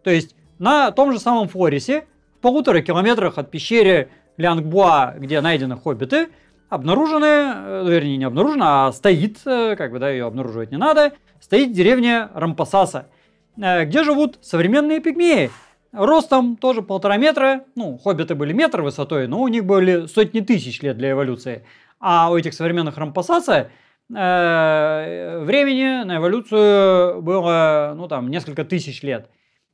То есть на том же самом Флорисе, в полутора километрах от пещеры Лянгбуа, где найдены хоббиты, обнаружены, э, вернее, не обнаружена, а стоит, э, как бы, да, ее обнаруживать не надо, стоит деревня Рампасаса, где живут современные пигмеи. Ростом тоже полтора метра, ну, хоббиты были метр высотой, но у них были сотни тысяч лет для эволюции. А у этих современных рампасаца э, времени на эволюцию было, ну, там, несколько тысяч лет.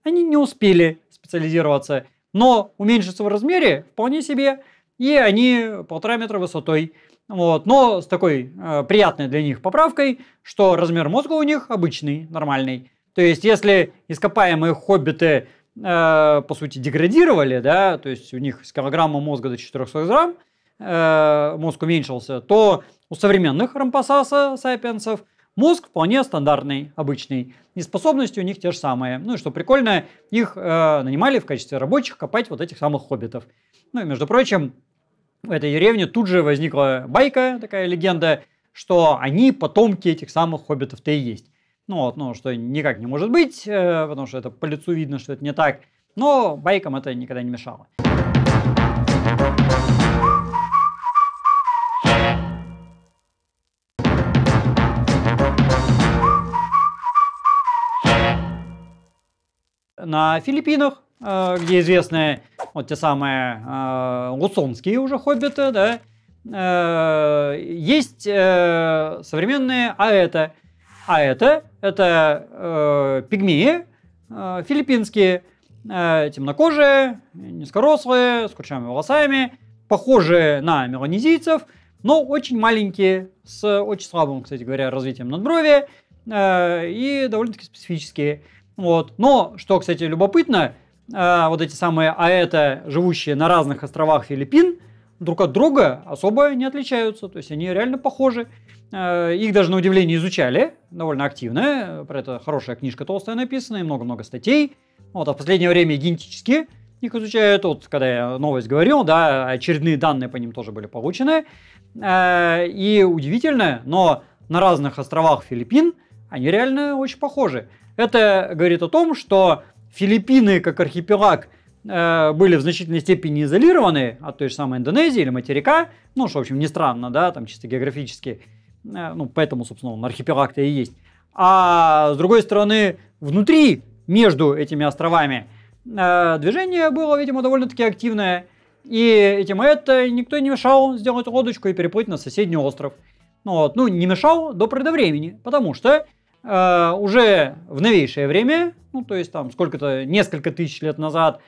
Они не успели специализироваться, но уменьшиться в размере вполне себе, и они полтора метра высотой. Вот, но с такой э, приятной для них поправкой, что размер мозга у них обычный, нормальный. То есть, если ископаемые хоббиты, э, по сути, деградировали, да, то есть у них с килограмма мозга до 400 грамм, Э, мозг уменьшился, то у современных рампасаса сапиенсов мозг вполне стандартный, обычный. И способности у них те же самые. Ну и что прикольно, их э, нанимали в качестве рабочих копать вот этих самых хоббитов. Ну и, между прочим, в этой деревне тут же возникла байка, такая легенда, что они потомки этих самых хоббитов-то и есть. Ну вот, ну, что никак не может быть, э, потому что это по лицу видно, что это не так. Но байкам это никогда не мешало. на Филиппинах, э, где известные вот те самые Лусонские э, уже хоббиты, да, э, есть современные аэта. Аэта – это а пигмеи филиппинские, темнокожие, низкорослые, с курчавыми волосами, похожие на меланезийцев, но очень маленькие, с очень слабым, кстати говоря, развитием надброви и довольно-таки специфические. Вот. Но, что, кстати, любопытно, э, вот эти самые аэта, живущие на разных островах Филиппин, друг от друга особо не отличаются. То есть они реально похожи. Э, их даже на удивление изучали довольно активно. Про это хорошая книжка толстая написана и много-много статей. Вот, а в последнее время генетически их изучают. Вот когда я новость говорил, да, очередные данные по ним тоже были получены. Э, и удивительно, но на разных островах Филиппин они реально очень похожи. Это говорит о том, что Филиппины как архипелаг э, были в значительной степени изолированы от той же самой Индонезии или материка, ну, что, в общем, не странно, да, там чисто географически, э, ну, поэтому, собственно, он архипелаг-то и есть. А с другой стороны, внутри, между этими островами, э, движение было, видимо, довольно-таки активное, и этим это никто не мешал сделать лодочку и переплыть на соседний остров. Ну, вот, ну не мешал до предовремени, потому что э, уже в новейшее время, ну то есть там сколько-то, несколько тысяч лет назад,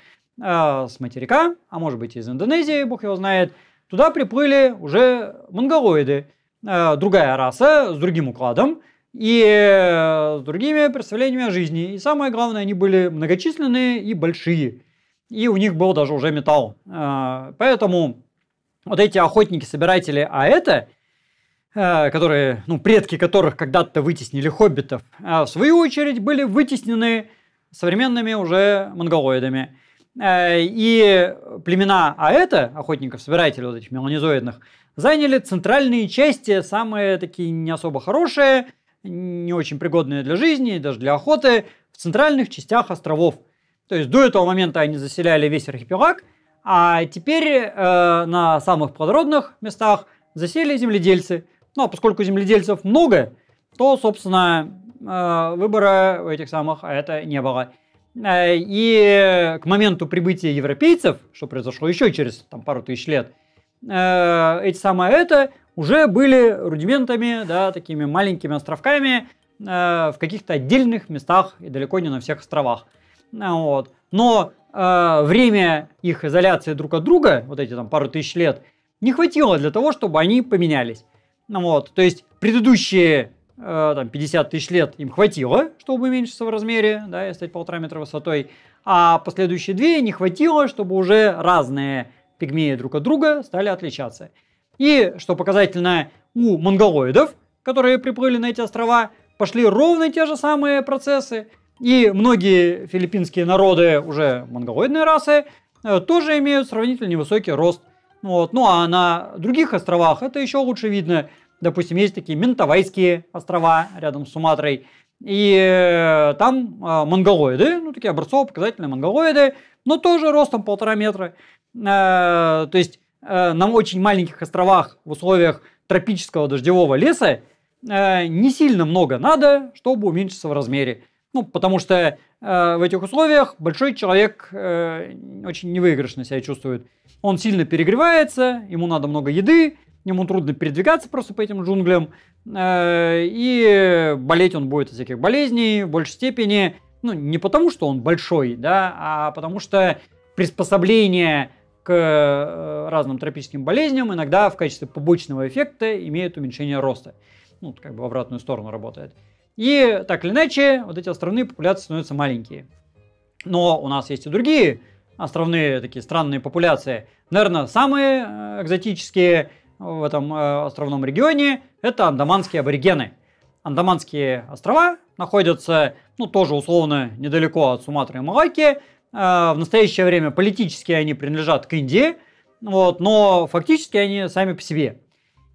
э, с материка, а может быть из Индонезии, бог его знает, туда приплыли уже монголоиды, э, другая раса с другим укладом и э, с другими представлениями о жизни. И самое главное, они были многочисленные и большие. И у них был даже уже металл. Э, поэтому вот эти охотники-собиратели, а это Э, которые, ну, предки которых когда-то вытеснили хоббитов, а в свою очередь были вытеснены современными уже монголоидами. Э, и племена Аэта, охотников-собирателей вот этих меланизоидных, заняли центральные части, самые такие не особо хорошие, не очень пригодные для жизни, даже для охоты, в центральных частях островов. То есть до этого момента они заселяли весь архипелаг, а теперь э, на самых плодородных местах засели земледельцы – ну, а поскольку земледельцев много, то, собственно, э, выбора у этих самых а это не было. Э, и к моменту прибытия европейцев, что произошло еще через там, пару тысяч лет, э, эти самые это уже были рудиментами, да, такими маленькими островками в каких-то отдельных местах и далеко не на всех островах. Вот. Но время их изоляции друг от друга, вот эти там пару тысяч лет, не хватило для того, чтобы они поменялись. Ну вот, то есть предыдущие э, там, 50 тысяч лет им хватило, чтобы уменьшиться в размере, да, и стать полтора метра высотой, а последующие две не хватило, чтобы уже разные пигмеи друг от друга стали отличаться. И, что показательно, у монголоидов, которые приплыли на эти острова, пошли ровно те же самые процессы, и многие филиппинские народы, уже монголоидные расы, э, тоже имеют сравнительно невысокий рост вот. Ну а на других островах это еще лучше видно. Допустим, есть такие Ментавайские острова рядом с Суматрой. И э, там а, монголоиды, ну такие образцово-показательные монголоиды, но тоже ростом полтора метра. Э, то есть э, на очень маленьких островах в условиях тропического дождевого леса не сильно много надо, чтобы уменьшиться в размере. Ну, потому что э, в этих условиях большой человек э, очень невыигрышно себя чувствует. Он сильно перегревается, ему надо много еды, ему трудно передвигаться просто по этим джунглям, э, и болеть он будет от всяких болезней в большей степени. Ну, не потому, что он большой, да, а потому что приспособление к э, разным тропическим болезням иногда в качестве побочного эффекта имеет уменьшение роста. Ну, как бы в обратную сторону работает. И так или иначе, вот эти островные популяции становятся маленькие. Но у нас есть и другие островные такие странные популяции. Наверное, самые э, экзотические в этом э, островном регионе – это андаманские аборигены. Андаманские острова находятся, ну, тоже условно недалеко от Суматры и Малайки. Э, в настоящее время политически они принадлежат к Индии, вот, но фактически они сами по себе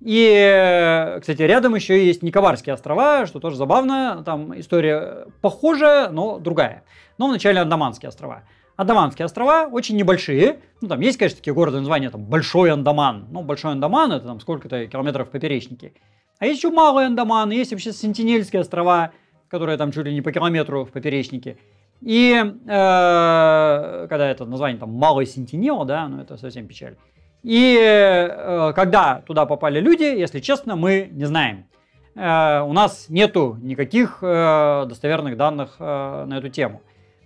и, э, кстати, рядом еще есть Никоварские острова, что тоже забавно. Там история э, похожая, но другая. Но вначале Андаманские острова. Андаманские острова очень небольшие. Ну, там есть, конечно, такие города названия, там, Большой Андаман. Ну, Большой Андаман – это там сколько-то километров поперечники. А есть еще Малый Андаман, есть вообще Сентинельские острова, которые там чуть ли не по километру в поперечнике. И э, когда это название там Малый Сентинел, да, ну это совсем печаль. И э, когда туда попали люди, если честно, мы не знаем. Э, у нас нету никаких э, достоверных данных э, на эту тему.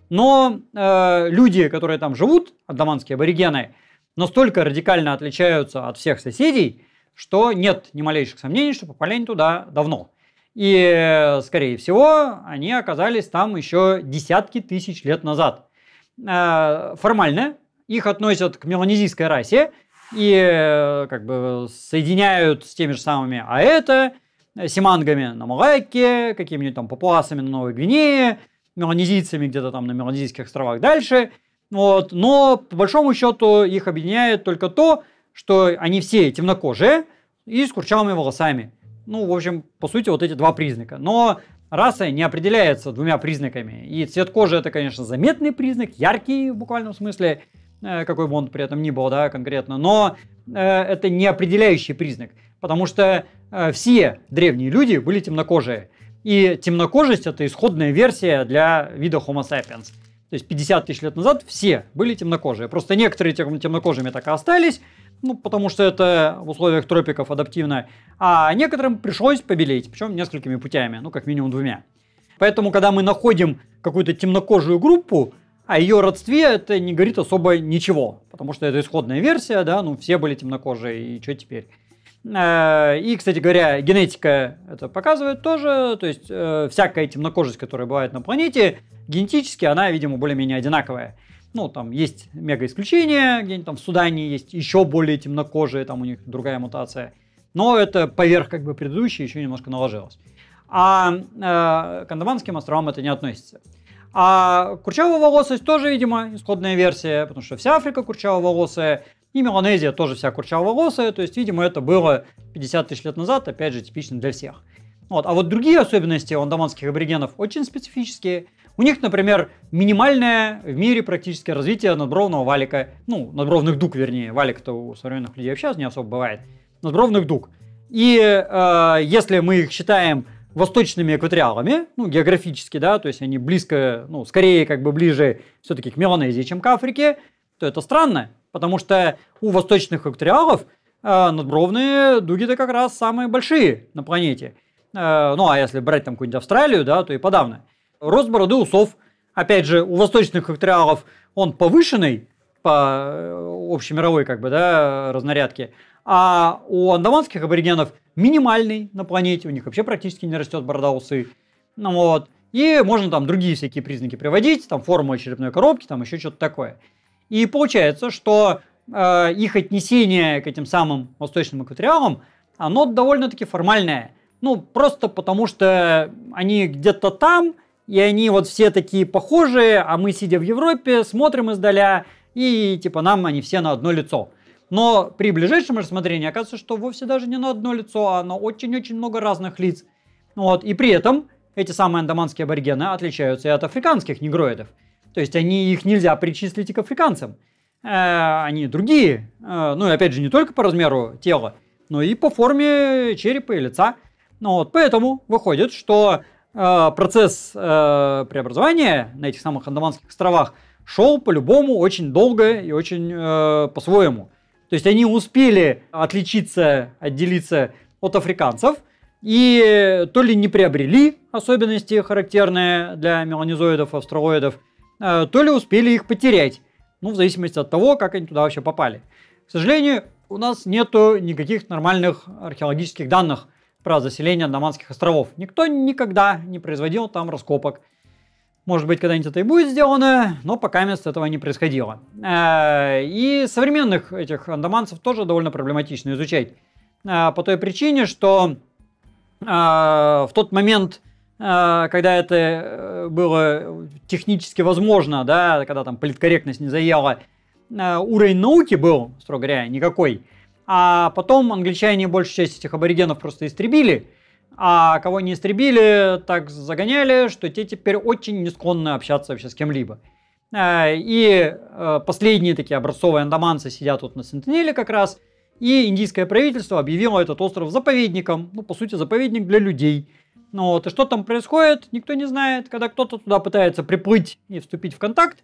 Но э, люди, которые там живут, адаманские аборигены, настолько радикально отличаются от всех соседей, что нет ни малейших сомнений, что попали они туда давно. И, э, скорее всего, они оказались там еще десятки тысяч лет назад. Э, формально их относят к меланезийской расе, и э, как бы соединяют с теми же самыми а это симангами на Малайке, какими-нибудь там папуасами на Новой Гвинее, меланезийцами где-то там на Меланезийских островах дальше. Вот. Но по большому счету их объединяет только то, что они все темнокожие и с курчавыми волосами. Ну, в общем, по сути, вот эти два признака. Но раса не определяется двумя признаками. И цвет кожи это, конечно, заметный признак, яркий в буквальном смысле. Э, какой бы он при этом ни был, да, конкретно, но э, это не определяющий признак, потому что э, все древние люди были темнокожие, и темнокожесть – это исходная версия для вида Homo sapiens. То есть 50 тысяч лет назад все были темнокожие. Просто некоторые темнокожими так и остались, ну, потому что это в условиях тропиков адаптивно. А некоторым пришлось побелеть, причем несколькими путями, ну, как минимум двумя. Поэтому, когда мы находим какую-то темнокожую группу, о а ее родстве это не говорит особо ничего, потому что это исходная версия, да, ну все были темнокожие, и что теперь? Э, и, кстати говоря, генетика это показывает тоже, то есть э, всякая темнокожесть, которая бывает на планете, генетически она, видимо, более-менее одинаковая. Ну, там есть мега исключения, где-нибудь там в Судане есть еще более темнокожие, там у них другая мутация. Но это поверх как бы предыдущей еще немножко наложилось. А э, к Андаманским островам это не относится. А курчавоволосость тоже, видимо, исходная версия, потому что вся Африка курчавоволосая, и Меланезия тоже вся курчавоволосая, то есть, видимо, это было 50 тысяч лет назад, опять же, типично для всех. Вот. А вот другие особенности ондоманских аборигенов очень специфические. У них, например, минимальное в мире практически развитие надбровного валика, ну, надбровных дуг, вернее, валик-то у современных людей вообще не особо бывает, надбровных дуг. И э, если мы их считаем восточными экваториалами, ну, географически, да, то есть они близко, ну, скорее как бы ближе все-таки к Меланезии, чем к Африке, то это странно, потому что у восточных экваториалов э, надбровные дуги-то как раз самые большие на планете. Э, ну, а если брать там какую-нибудь Австралию, да, то и подавно. Рост бороды усов, опять же, у восточных экваториалов он повышенный по э, общемировой как бы, да, разнарядке, а у андаманских аборигенов – минимальный на планете, у них вообще практически не растет борода усы. Ну вот. И можно там другие всякие признаки приводить, там формула черепной коробки, там еще что-то такое. И получается, что э, их отнесение к этим самым восточным экваториалам, оно довольно-таки формальное. Ну, просто потому что они где-то там, и они вот все такие похожие, а мы, сидя в Европе, смотрим издаля, и типа нам они все на одно лицо. Но при ближайшем рассмотрении оказывается, что вовсе даже не на одно лицо, а на очень-очень много разных лиц. Вот. И при этом эти самые андаманские аборигены отличаются и от африканских негроидов. То есть они, их нельзя причислить и к африканцам. Э, они другие. Э, ну и опять же, не только по размеру тела, но и по форме черепа и лица. Ну, вот, поэтому выходит, что э, процесс э, преобразования на этих самых Андаманских островах шел по-любому очень долго и очень э, по-своему. То есть они успели отличиться, отделиться от африканцев, и э, то ли не приобрели особенности, характерные для меланизоидов, австралоидов, э, то ли успели их потерять, ну, в зависимости от того, как они туда вообще попали. К сожалению, у нас нет никаких нормальных археологических данных про заселение Андаманских островов. Никто никогда не производил там раскопок. Может быть, когда-нибудь это и будет сделано, но пока мест этого не происходило. Э, и современных этих андаманцев тоже довольно проблематично изучать. Э, по той причине, что э, в тот момент, когда это было технически возможно, да, когда там политкорректность не заела, уровень науки был, строго говоря, никакой. А потом англичане большую часть этих аборигенов просто истребили – а кого не истребили, так загоняли, что те теперь очень не несконно общаться вообще с кем-либо. Э, и э, последние такие образцовые андаманцы сидят тут на Сентинеле как раз, и индийское правительство объявило этот остров заповедником, ну, по сути, заповедник для людей. Ну, вот, и что там происходит, никто не знает. Когда кто-то туда пытается приплыть и вступить в контакт,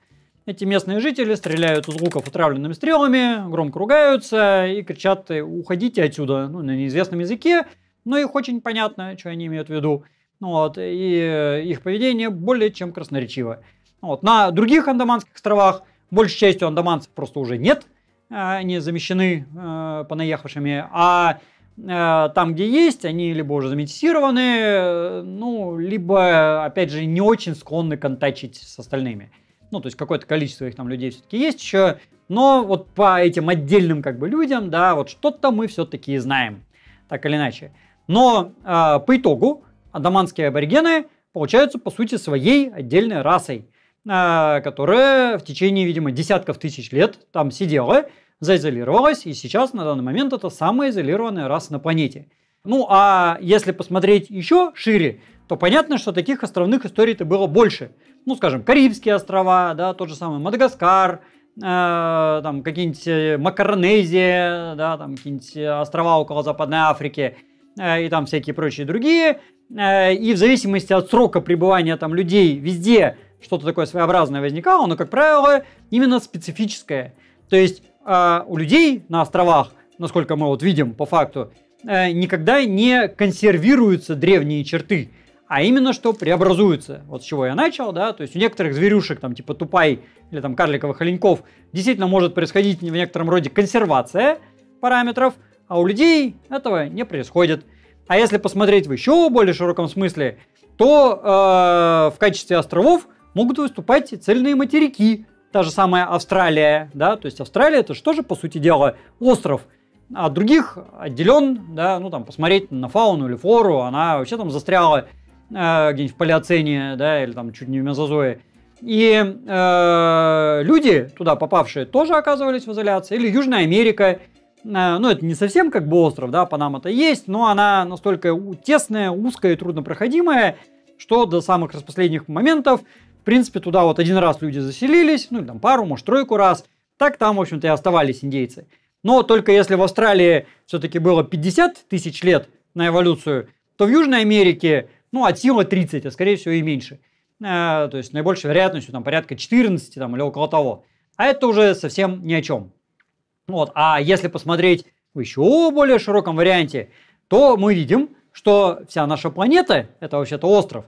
эти местные жители стреляют из луков отравленными стрелами, громко ругаются и кричат «Уходите отсюда!» ну, на неизвестном языке. Но ну, их очень понятно, что они имеют в виду. Ну вот, и э, их поведение более чем красноречиво. Ну вот. На других андаманских островах, большей частью андаманцев просто уже нет, э, они замещены э, понаехавшими, а э, там, где есть, они либо уже заметисированы, э, ну, либо, опять же, не очень склонны контачить с остальными. Ну, то есть какое-то количество их там людей все-таки есть еще, но вот по этим отдельным как бы людям, да, вот что-то мы все-таки знаем, так или иначе. Но э, по итогу адаманские аборигены получаются, по сути, своей отдельной расой, э, которая в течение, видимо, десятков тысяч лет там сидела, заизолировалась, и сейчас, на данный момент, это самая изолированная раса на планете. Ну, а если посмотреть еще шире, то понятно, что таких островных историй-то было больше. Ну, скажем, Карибские острова, да, тот же самый Мадагаскар, э, там какие-нибудь э, Макаронезия, да, там какие-нибудь э, острова около Западной Африки – Э, и там всякие прочие другие. Э, и в зависимости от срока пребывания там людей везде что-то такое своеобразное возникало, но, как правило, именно специфическое. То есть э, у людей на островах, насколько мы вот видим по факту, никогда не консервируются древние черты, а именно что преобразуются. Вот с чего я начал, да, то есть у некоторых зверюшек, там типа тупай или там карликовых оленьков, действительно может происходить в некотором роде консервация параметров – а у людей этого не происходит. А если посмотреть в еще более широком смысле, то э, в качестве островов могут выступать цельные материки. Та же самая Австралия, да, то есть Австралия это же тоже, по сути дела, остров. А других отделен, да, ну там посмотреть на фауну или флору, она вообще там застряла э, где-нибудь в палеоцене, да, или там чуть не в мезозое. И э, люди, туда попавшие, тоже оказывались в изоляции. Или Южная Америка, Э, ну, это не совсем как бы остров, да, Панама-то есть, но она настолько тесная, узкая и труднопроходимая, что до самых распоследних моментов, в принципе, туда вот один раз люди заселились, ну, или там пару, может, тройку раз, так там, в общем-то, и оставались индейцы. Но только если в Австралии все-таки было 50 тысяч лет на эволюцию, то в Южной Америке, ну, от силы 30, а скорее всего и меньше. Э, то есть, наибольшей вероятностью, там, порядка 14 там, или около того. А это уже совсем ни о чем. Вот. А если посмотреть в еще более широком варианте, то мы видим, что вся наша планета – это вообще-то остров.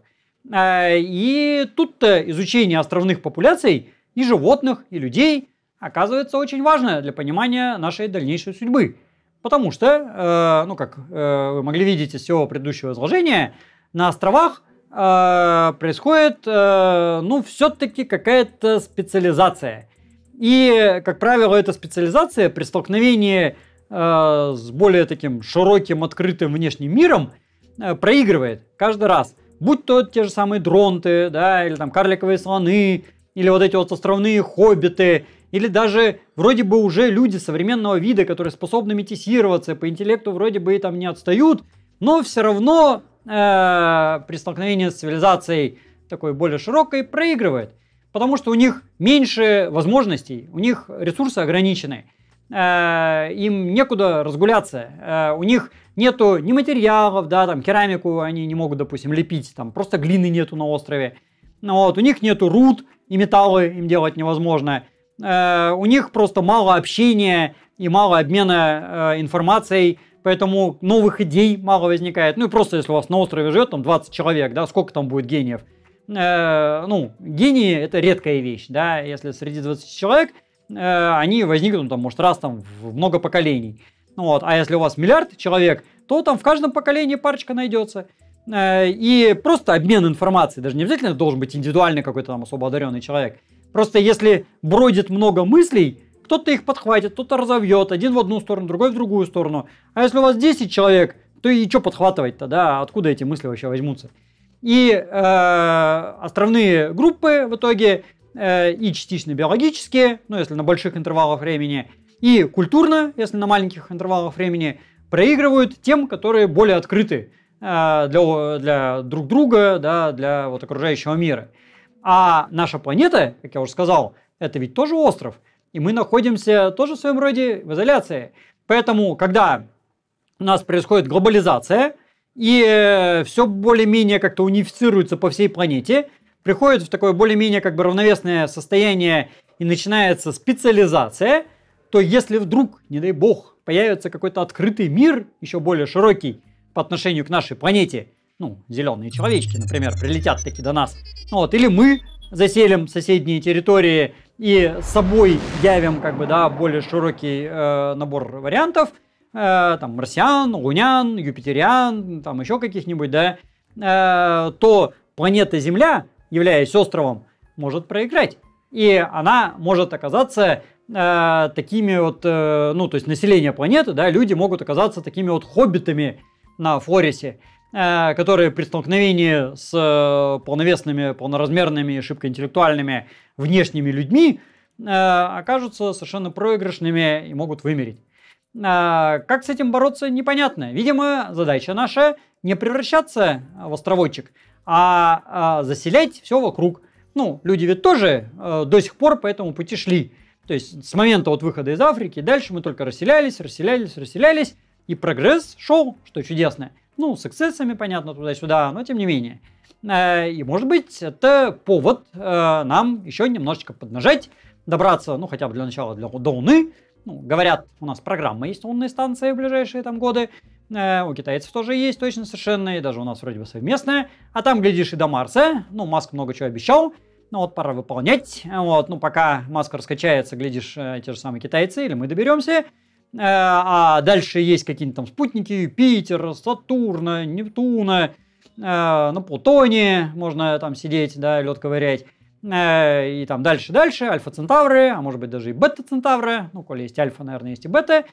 Э, и тут-то изучение островных популяций и животных, и людей оказывается очень важно для понимания нашей дальнейшей судьбы. Потому что, э, ну как э, вы могли видеть из всего предыдущего изложения, на островах происходит, ну, все-таки какая-то специализация – и, как правило, эта специализация при столкновении э, с более таким широким, открытым внешним миром э, проигрывает каждый раз. Будь то те же самые дронты, да, или там карликовые слоны, или вот эти вот островные хоббиты, или даже вроде бы уже люди современного вида, которые способны метисироваться, по интеллекту вроде бы и там не отстают, но все равно э, при столкновении с цивилизацией такой более широкой проигрывает потому что у них меньше возможностей, у них ресурсы ограничены, э, им некуда разгуляться, э, у них нету ни материалов, да, там керамику они не могут, допустим, лепить, там просто глины нету на острове, ну вот, у них нету руд и металлы им делать невозможно, э, у них просто мало общения и мало обмена информацией, поэтому новых идей мало возникает. Ну и просто если у вас на острове живет там 20 человек, да, сколько там будет гениев – э, ну, гении это редкая вещь, да, если среди 20 человек э, они возникнут, там, может, раз там в много поколений. Ну, вот, а если у вас миллиард человек, то там в каждом поколении парочка найдется. Э, и просто обмен информацией, даже не обязательно должен быть индивидуальный какой-то там особо одаренный человек. Просто если бродит много мыслей, кто-то их подхватит, кто-то разовьет, один в одну сторону, другой в другую сторону. А если у вас 10 человек, то и что подхватывать-то, да, откуда эти мысли вообще возьмутся? И э, островные группы в итоге э, и частично биологические, ну если на больших интервалах времени, и культурно, если на маленьких интервалах времени, проигрывают тем, которые более открыты э, для, для друг друга, да, для вот, окружающего мира. А наша планета, как я уже сказал, это ведь тоже остров, и мы находимся тоже в своем роде в изоляции. Поэтому, когда у нас происходит глобализация, и э, все более-менее как-то унифицируется по всей планете, приходит в такое более-менее как бы равновесное состояние и начинается специализация, то если вдруг, не дай бог, появится какой-то открытый мир, еще более широкий по отношению к нашей планете, ну, зеленые человечки, например, прилетят таки до нас, ну, вот, или мы заселим соседние территории и с собой явим как бы, да, более широкий э, набор вариантов – Э, там, марсиан, лунян, юпитериан, там, еще каких-нибудь, да, э, то планета Земля, являясь островом, может проиграть. И она может оказаться э, такими вот, ну, то есть население планеты, да, люди могут оказаться такими вот хоббитами на Флоресе, которые при столкновении с э, полновесными, полноразмерными, шибко интеллектуальными внешними людьми окажутся совершенно проигрышными и могут вымереть. А, как с этим бороться, непонятно. Видимо, задача наша не превращаться в островочек, а, а заселять все вокруг. Ну, люди ведь тоже э, до сих пор по этому пути шли. То есть с момента вот выхода из Африки дальше мы только расселялись, расселялись, расселялись, и прогресс шел, что чудесно. Ну, с эксцессами, понятно, туда-сюда, но тем не менее. Э, и, может быть, это повод э, нам еще немножечко поднажать, добраться, ну, хотя бы для начала для, до Луны, ну, говорят, у нас программа есть лунные станции в ближайшие там годы, э, у китайцев тоже есть точно совершенно, и даже у нас вроде бы совместная, а там, глядишь, и до Марса, ну, Маск много чего обещал, ну вот пора выполнять, вот, ну пока Маск раскачается, глядишь, э, те же самые китайцы, или мы доберемся, э, а дальше есть какие-нибудь там спутники Юпитера, Сатурна, Нептуна, э, на Плутоне можно там сидеть, да, лед ковырять, Э, и там дальше-дальше, альфа-центавры, а может быть даже и бета-центавры, ну, коли есть альфа, наверное, есть и бета,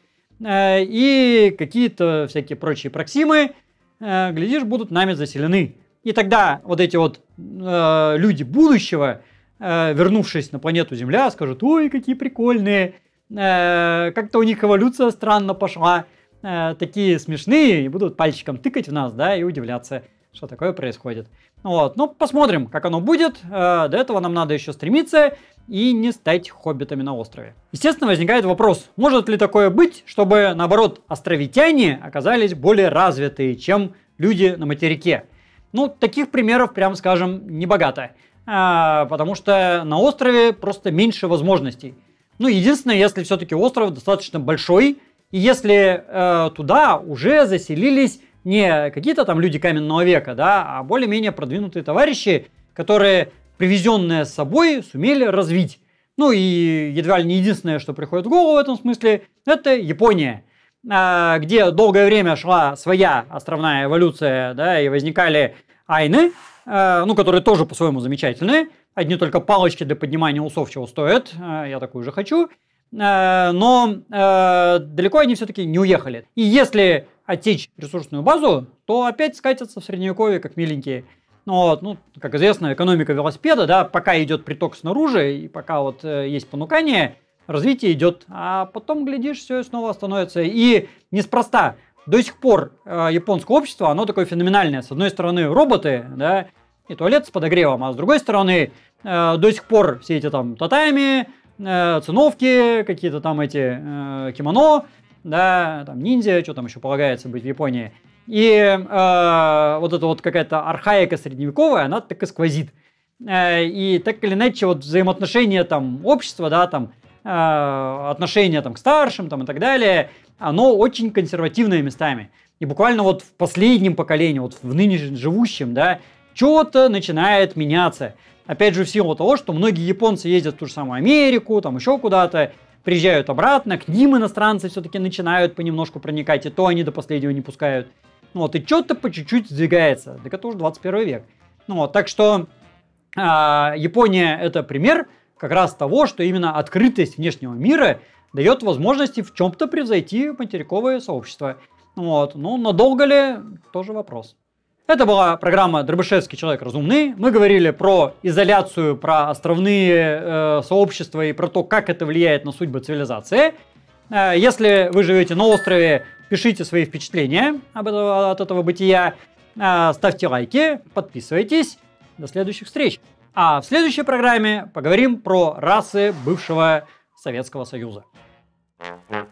э, и какие-то всякие прочие проксимы, э, глядишь, будут нами заселены. И тогда вот эти вот люди будущего, вернувшись на планету Земля, скажут, ой, какие прикольные, как-то у них эволюция странно пошла, такие смешные, и будут пальчиком тыкать в нас, да, и удивляться – что такое происходит. Вот, ну посмотрим, как оно будет. Э, до этого нам надо еще стремиться и не стать хоббитами на острове. Естественно, возникает вопрос, может ли такое быть, чтобы, наоборот, островитяне оказались более развитые, чем люди на материке? Ну, таких примеров, прям скажем, небогато, а, потому что на острове просто меньше возможностей. Ну, единственное, если все-таки остров достаточно большой, и если э, туда уже заселились не какие-то там люди каменного века, да, а более-менее продвинутые товарищи, которые привезенные с собой сумели развить. Ну и едва ли не единственное, что приходит в голову в этом смысле, это Япония а, где долгое время шла своя островная эволюция, да, и возникали айны, а, ну, которые тоже по-своему замечательные. Одни только палочки для поднимания усов чего стоят, а, я такую же хочу. Э, но э, далеко они все-таки не уехали. И если отсечь ресурсную базу, то опять скатятся в средневековье как миленькие. Ну вот, ну, как известно, экономика велосипеда, да, пока идет приток снаружи и пока вот э, есть понукание, развитие идет, а потом, глядишь, все снова становится. И неспроста до сих пор японское общество, оно такое феноменальное. С одной стороны, роботы, да, и туалет с подогревом, а с другой стороны, до сих пор все эти там татами, э, циновки, какие-то там эти э, кимоно, да, там ниндзя, что там еще полагается быть в Японии. И э, вот эта вот какая-то архаика средневековая, она так и сквозит. Э, и так или иначе вот взаимоотношения там общества, да, там э, отношения там к старшим там и так далее, оно очень консервативное местами. И буквально вот в последнем поколении, вот в ныне живущем, да, что-то начинает меняться. Опять же, в силу того, что многие японцы ездят в ту же самую Америку, там еще куда-то, приезжают обратно, к ним иностранцы все-таки начинают понемножку проникать, и то они до последнего не пускают. Ну вот, и что-то по чуть-чуть сдвигается. Так это уже 21 век. Ну вот, так что э, Япония это пример как раз того, что именно открытость внешнего мира дает возможности в чем-то превзойти материковое сообщество. Ну вот. Ну, надолго ли, тоже вопрос. Это была программа «Дробышевский человек разумный». Мы говорили про изоляцию, про островные э, сообщества и про то, как это влияет на судьбы цивилизации. Э, если вы живете на острове, пишите свои впечатления об этого, от этого бытия. Э, ставьте лайки, подписывайтесь. До следующих встреч. А в следующей программе поговорим про расы бывшего Советского Союза. Thank you.